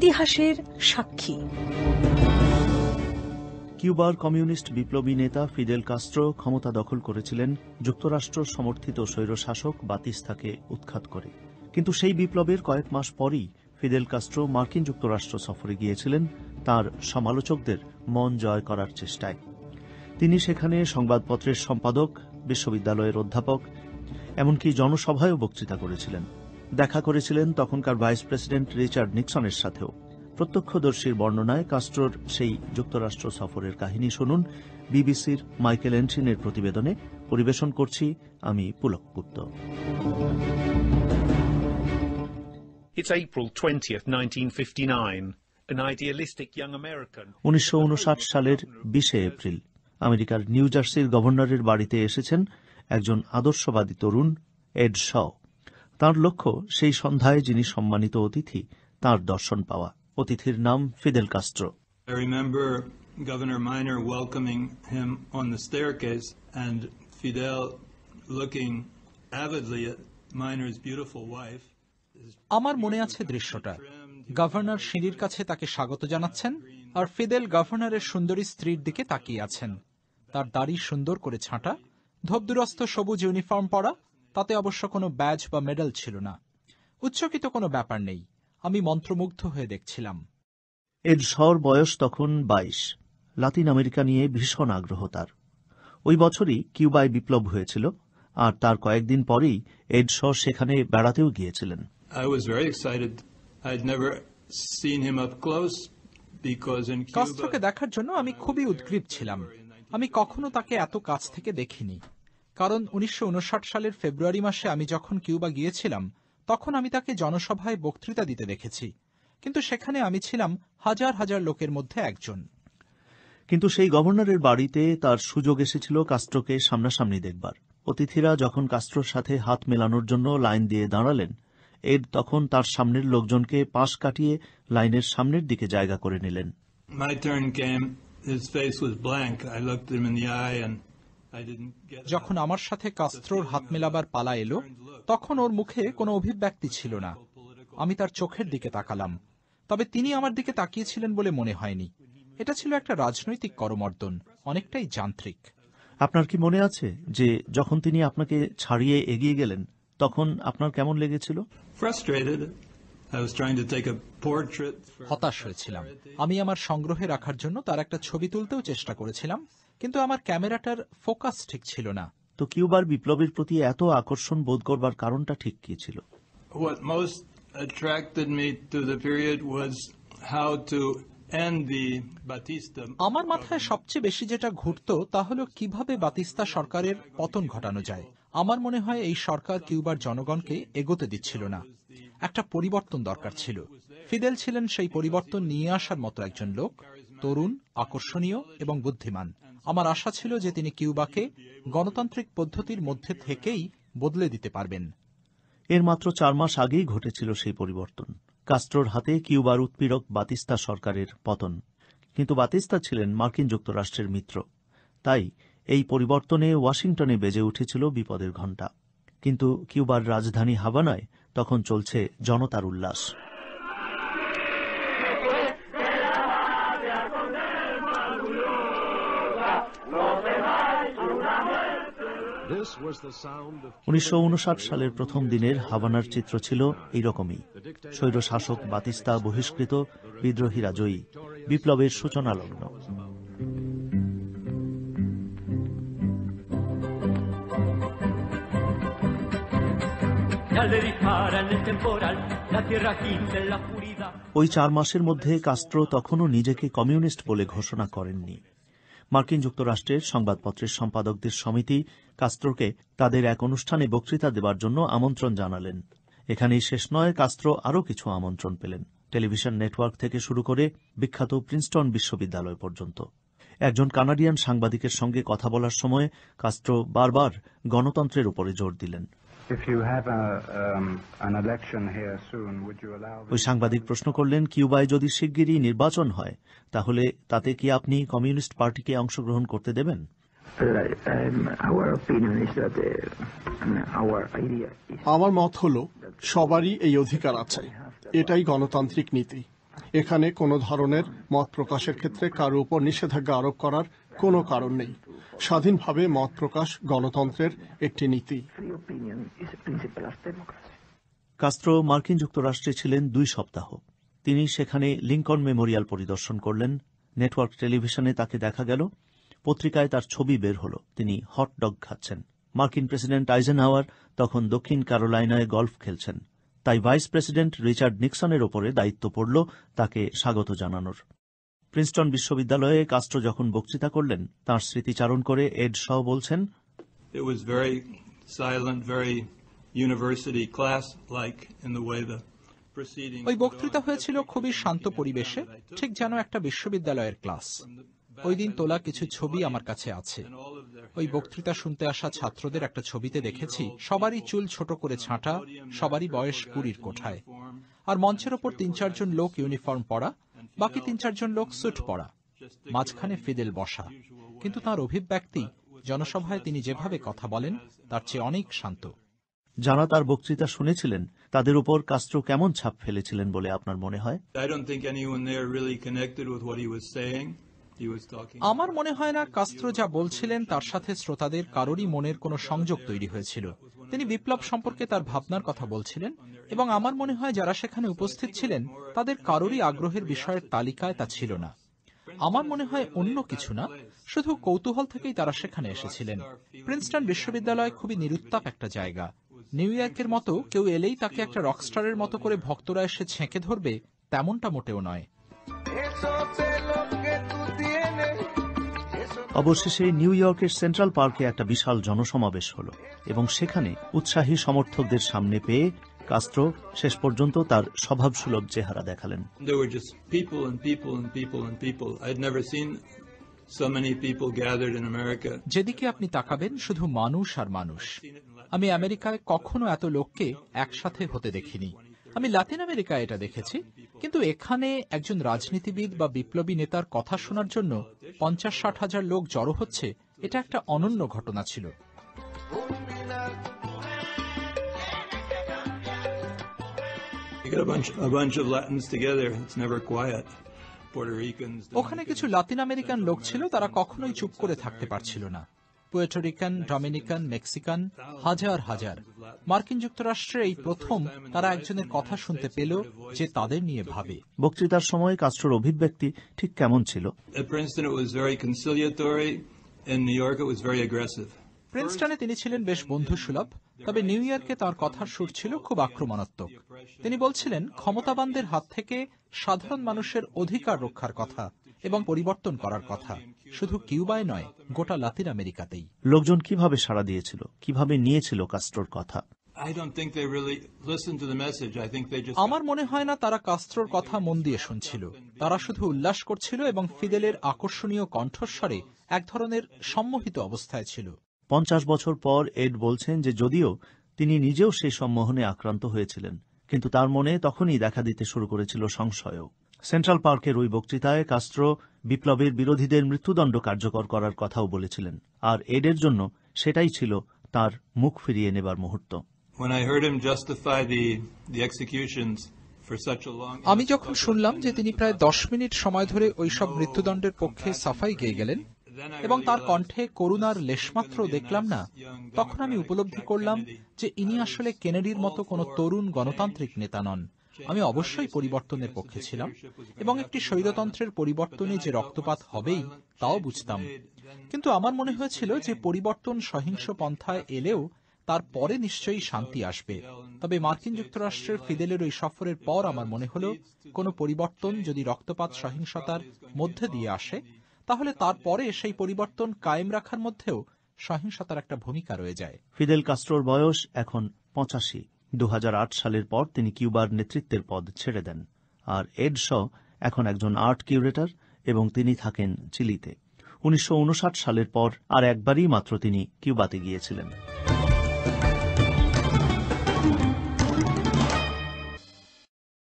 ইতিহাসের সাক্ষী কিউবার কমিউনিস্ট বিপ্লবী নেতা ফিদেল কাস্ট্রো ক্ষমতা দখল করেছিলেন যুক্তরাষ্ট্র সমর্থিত স্বৈরশাসক বাতিস্তাকে উৎখাত করে কিন্তু সেই বিপ্লবের কয়েক মাস পরই ফিদেল কাস্ট্রো মার্কিন যুক্তরাষ্ট্র সফরে গিয়েছিলেন তার সমালোচকদের মন জয় করার চেষ্টায় তিনি সেখানে সংবাদপত্রের সম্পাদক বিশ্ববিদ্যালয়ের অধ্যাপক এমনকি জনসভায়ও বক্তৃতা করেছিলেন দেখা করেছিলেন তখনকার ভাইস প্রেসিডেন্ট রিচার্ড নিক্সনের সাথেও প্রত্যক্ষদর্শীর বর্ণনায় কাস্ট্রোর সেই যুক্তরাষ্ট্র সফরের কাহিনী শুনুন বিবিসির মাইকেল এন্ট্রিনের প্রতিবেদনে পরিবেশন করছি আমি পুলক গুপ্ত It's সালের বিশে এপ্রিল আমেরিকার নিউ জার্সির গভর্নরের বাড়িতে এসেছেন একজন আদর্শবাদী তরুণ এড শাও তার লক্ষ্য সেই সন্ধ্যায় যিনি সম্মানিত অতিথি তার দর্শন পাওয়া অতিথির নাম ফিদেল কাস্ট্রো আমার মনে আছে দৃশ্যটা গভর্নর সিঁড়ির কাছে তাকে স্বাগত জানাচ্ছেন আর ফিদেল গভর্নরের সুন্দরী স্ত্রীর দিকে তাকিয়ে আছেন তার দাড়ি সুন্দর করে ছাঁটা ধবদুরস্ত সবুজ ইউনিফর্ম পরা তাতে অবশ্য কোনো ব্যাজ বা মেডেল ছিল না উচ্চকিত কোনো ব্যাপার নেই আমি মন্ত্রমুগ্ধ হয়ে দেখছিলাম এডসর বয়স তখন বাইশ লাতিন আমেরিকা নিয়ে ভীষণ আগ্রহ তার ওই বছরই কিউবায় বিপ্লব হয়েছিল আর তার কয়েকদিন পরেই এডসর সেখানে বেড়াতেও গিয়েছিলেন কাস্ত্রোকে দেখার জন্য আমি খুবই উদ্গ্রীব ছিলাম আমি কখনো তাকে এত কাছ থেকে দেখিনি কারণ উনিশশো সালের ফেব্রুয়ারি মাসে আমি যখন কিউবা গিয়েছিলাম তখন আমি তাকে জনসভায় বক্তৃতা দিতে দেখেছি কিন্তু সেখানে আমি ছিলাম হাজার হাজার লোকের মধ্যে একজন কিন্তু সেই গভর্নরের বাড়িতে তার সুযোগ এসেছিল কাস্ট্রোকে সামনাসামনি দেখবার অতিথিরা যখন কাস্ট্রোর সাথে হাত মেলানোর জন্য লাইন দিয়ে দাঁড়ালেন এর তখন তার সামনের লোকজনকে পাশ কাটিয়ে লাইনের সামনের দিকে জায়গা করে নিলেন My turn came. His face was blank. I looked him in the eye and যখন আমার সাথে কাস্ত্রোর হাত মেলাবার পালা এলো তখন ওর মুখে কোনো অভিব্যক্তি ছিল না আমি তার চোখের দিকে তাকালাম তবে তিনি আমার দিকে তাকিয়েছিলেন বলে মনে হয়নি এটা ছিল একটা রাজনৈতিক করমর্দন অনেকটাই যান্ত্রিক আপনার কি মনে আছে যে যখন তিনি আপনাকে ছাড়িয়ে এগিয়ে গেলেন তখন আপনার কেমন লেগেছিল হতাশ হয়েছিলাম আমি আমার সংগ্রহে রাখার জন্য তার একটা ছবি তুলতেও চেষ্টা করেছিলাম কিন্তু আমার ক্যামেরাটার ফোকাস ঠিক ছিল না তো কিউবার বিপ্লবের প্রতি এত আকর্ষণ বোধ করবার কারণটা ঠিক কি ছিল আমার মাথায় সবচেয়ে বেশি যেটা ঘুরত তা হলো কিভাবে বাতিস্তা সরকারের পতন ঘটানো যায় আমার মনে হয় এই সরকার কিউবার জনগণকে এগোতে দিচ্ছিল না একটা পরিবর্তন দরকার ছিল ফিদেল ছিলেন সেই পরিবর্তন নিয়ে আসার মতো একজন লোক তরুণ আকর্ষণীয় এবং বুদ্ধিমান আমার আশা ছিল যে তিনি কিউবাকে গণতান্ত্রিক পদ্ধতির মধ্যে থেকেই বদলে দিতে পারবেন এর মাত্র চার মাস আগেই ঘটেছিল সেই পরিবর্তন কাস্ট্রোর হাতে কিউবার উৎপীড়ক বাতিস্তা সরকারের পতন কিন্তু বাতিস্তা ছিলেন মার্কিন যুক্তরাষ্ট্রের মিত্র তাই এই পরিবর্তনে ওয়াশিংটনে বেজে উঠেছিল বিপদের ঘণ্টা কিন্তু কিউবার রাজধানী হাবানায় তখন চলছে জনতার উল্লাস উনিশশো সালের প্রথম দিনের হাভানার চিত্র ছিল এই রকমই স্বৈর শাসক বাতিস্তা বহিষ্কৃত বিদ্রোহীরা জয়ী বিপ্লবের সূচনা লগ্ন ওই চার মাসের মধ্যে কাস্ত্রো তখনও নিজেকে কমিউনিস্ট বলে ঘোষণা করেননি মার্কিন যুক্তরাষ্ট্রের সংবাদপত্রের সম্পাদকদের সমিতি কাস্ত্রোকে তাদের এক অনুষ্ঠানে বক্তৃতা দেবার জন্য আমন্ত্রণ জানালেন এখানেই শেষ নয় কাস্ত্রো আরও কিছু আমন্ত্রণ পেলেন টেলিভিশন নেটওয়ার্ক থেকে শুরু করে বিখ্যাত প্রিন্সটন বিশ্ববিদ্যালয় পর্যন্ত একজন কানাডিয়ান সাংবাদিকের সঙ্গে কথা বলার সময় কাস্ত্রো বারবার গণতন্ত্রের উপরে জোর দিলেন Um, ওই সাংবাদিক প্রশ্ন করলেন কিউবায় যদি শিগগিরই নির্বাচন হয় তাহলে তাতে কি আপনি কমিউনিস্ট পার্টিকে অংশগ্রহণ করতে দেবেন um, uh, um, আমার মত হল সবারই এই অধিকার আছে এটাই গণতান্ত্রিক নীতি এখানে কোনো ধরনের মত প্রকাশের ক্ষেত্রে কারো উপর নিষেধাজ্ঞা আরোপ করার কোনো কারণ নেই স্বাধীনভাবে মত প্রকাশ গণতন্ত্রের একটি নীতি কাস্ত্রো মার্কিন যুক্তরাষ্ট্রে ছিলেন দুই সপ্তাহ তিনি সেখানে লিঙ্কন মেমোরিয়াল পরিদর্শন করলেন নেটওয়ার্ক টেলিভিশনে তাকে দেখা গেল পত্রিকায় তার ছবি বের হল তিনি হট ডগ খাচ্ছেন মার্কিন প্রেসিডেন্ট আইজেন হাওয়ার তখন দক্ষিণ ক্যারোলাইনায় গল্ফ খেলছেন তাই ভাইস প্রেসিডেন্ট রিচার্ড নিক্সনের ওপরে দায়িত্ব পড়ল তাকে স্বাগত জানানোর প্রিন্সটন বিশ্ববিদ্যালয়ে কাস্ট্র যখন বক্তৃতা করলেন তার স্মৃতিচারণ করে এড শ বলছেন ওই বক্তৃতা হয়েছিল খুবই শান্ত পরিবেশে ঠিক যেন একটা বিশ্ববিদ্যালয়ের ক্লাস ওই দিন তোলা কিছু ছবি আমার কাছে আছে ওই বক্তৃতা শুনতে আসা ছাত্রদের একটা ছবিতে দেখেছি সবারই চুল ছোট করে ছাঁটা সবারই বয়স কুড়ির কোঠায় আর মঞ্চের ওপর তিন চারজন লোক ইউনিফর্ম পরা বাকি তিন চারজন লোক স্যুট পরা মাঝখানে ফিদেল বসা কিন্তু তার অভিব্যক্তি জনসভায় তিনি যেভাবে কথা বলেন তার চেয়ে অনেক শান্ত যারা তার বক্তৃতা শুনেছিলেন তাদের উপর কাস্ত্র কেমন ছাপ ফেলেছিলেন বলে আপনার মনে হয় আমার মনে হয় না কাস্ত্র যা বলছিলেন তার সাথে শ্রোতাদের কারোরই মনের কোনো সংযোগ তৈরি হয়েছিল তিনি বিপ্লব সম্পর্কে তার ভাবনার কথা বলছিলেন এবং আমার মনে হয় যারা সেখানে উপস্থিত ছিলেন তাদের কারোরই আগ্রহের বিষয়ের তালিকায় তা ছিল না আমার মনে হয় অন্য কিছু না শুধু কৌতূহল থেকেই তারা সেখানে এসেছিলেন প্রিন্সটন বিশ্ববিদ্যালয় খুবই নিরুত্তাপ একটা জায়গা নিউ ইয়র্কের মতো কেউ এলেই তাকে একটা রকস্টারের মতো করে ভক্তরা এসে ছেঁকে ধরবে তেমনটা মোটেও নয় অবশেষে নিউ ইয়র্কের সেন্ট্রাল পার্কে একটা বিশাল জনসমাবেশ হল এবং সেখানে উৎসাহী সমর্থকদের সামনে পেয়ে কাস্ত্র শেষ পর্যন্ত তার স্বভাবসুলভ চেহারা দেখালেন যেদিকে আপনি তাকাবেন শুধু মানুষ আর মানুষ আমি আমেরিকায় কখনো এত লোককে একসাথে হতে দেখিনি আমি লাতিন আমেরিকায় এটা দেখেছি কিন্তু এখানে একজন রাজনীতিবিদ বা বিপ্লবী নেতার কথা শোনার জন্য পঞ্চাশ ষাট হাজার লোক জড়ো হচ্ছে এটা একটা অনন্য ঘটনা ছিল ওখানে কিছু লাতিন আমেরিকান লোক ছিল তারা কখনোই চুপ করে থাকতে পারছিল না পুয়েটোরিকান ডমিনিকান মেক্সিকান হাজার হাজার মার্কিন যুক্তরাষ্ট্রে এই প্রথম তারা একজনের কথা শুনতে পেল যে তাদের নিয়ে ভাবে বক্তৃতার সময় কাস্ট্রোর অভিব্যক্তি ঠিক কেমন ছিল প্রিন্সটনে তিনি ছিলেন বেশ বন্ধুসুলভ তবে নিউ ইয়র্কে তার কথার সুর ছিল খুব আক্রমণাত্মক তিনি বলছিলেন ক্ষমতাবানদের হাত থেকে সাধারণ মানুষের অধিকার রক্ষার কথা এবং পরিবর্তন করার কথা শুধু কিউবায় নয় গোটা লাতিন আমেরিকাতেই লোকজন কিভাবে সাড়া দিয়েছিল কিভাবে নিয়েছিল কাস্ট্রোর কথা আমার মনে হয় না তারা কাস্ত্রোর কথা মন দিয়ে শুনছিল তারা শুধু উল্লাস করছিল এবং ফিদেলের আকর্ষণীয় কণ্ঠস্বরে এক ধরনের সম্মোহিত অবস্থায় ছিল পঞ্চাশ বছর পর এড বলছেন যে যদিও তিনি নিজেও সেই সম্মোহনে আক্রান্ত হয়েছিলেন কিন্তু তার মনে তখনই দেখা দিতে শুরু করেছিল সংশয়ও সেন্ট্রাল পার্কের ওই বক্তৃতায় কাস্ত্রো বিপ্লবের বিরোধীদের মৃত্যুদণ্ড কার্যকর করার কথাও বলেছিলেন আর এডের জন্য সেটাই ছিল তার মুখ ফিরিয়ে নেবার মুহূর্ত আমি যখন শুনলাম যে তিনি প্রায় দশ মিনিট সময় ধরে ওইসব মৃত্যুদণ্ডের পক্ষে সাফাই গিয়ে গেলেন এবং তার কণ্ঠে করুণার লেশমাত্র দেখলাম না তখন আমি উপলব্ধি করলাম যে ইনি আসলে কেনেডির মতো কোন তরুণ গণতান্ত্রিক নেতা নন আমি অবশ্যই পরিবর্তনের পক্ষে ছিলাম এবং একটি শৈরতন্ত্রের পরিবর্তনে যে রক্তপাত হবেই তাও বুঝতাম কিন্তু আমার মনে হয়েছিল যে পরিবর্তন সহিংস পন্থায় এলেও তারপরে নিশ্চয়ই শান্তি আসবে তবে মার্কিন যুক্তরাষ্ট্রের ফিদেলের ওই সফরের পর আমার মনে হল কোনো পরিবর্তন যদি রক্তপাত সহিংসতার মধ্যে দিয়ে আসে তাহলে তারপরে সেই পরিবর্তন কায়েম রাখার মধ্যেও সহিংসতার একটা ভূমিকা রয়ে যায় ফিদেল কাস্ট্রোর বয়স এখন পঁচাশি দু সালের পর তিনি কিউবার নেতৃত্বের পদ ছেড়ে দেন আর এড শ এখন একজন আর্ট কিউরেটর এবং তিনি থাকেন চিলিতে উনিশশো সালের পর আর একবারই মাত্র তিনি কিউবাতে গিয়েছিলেন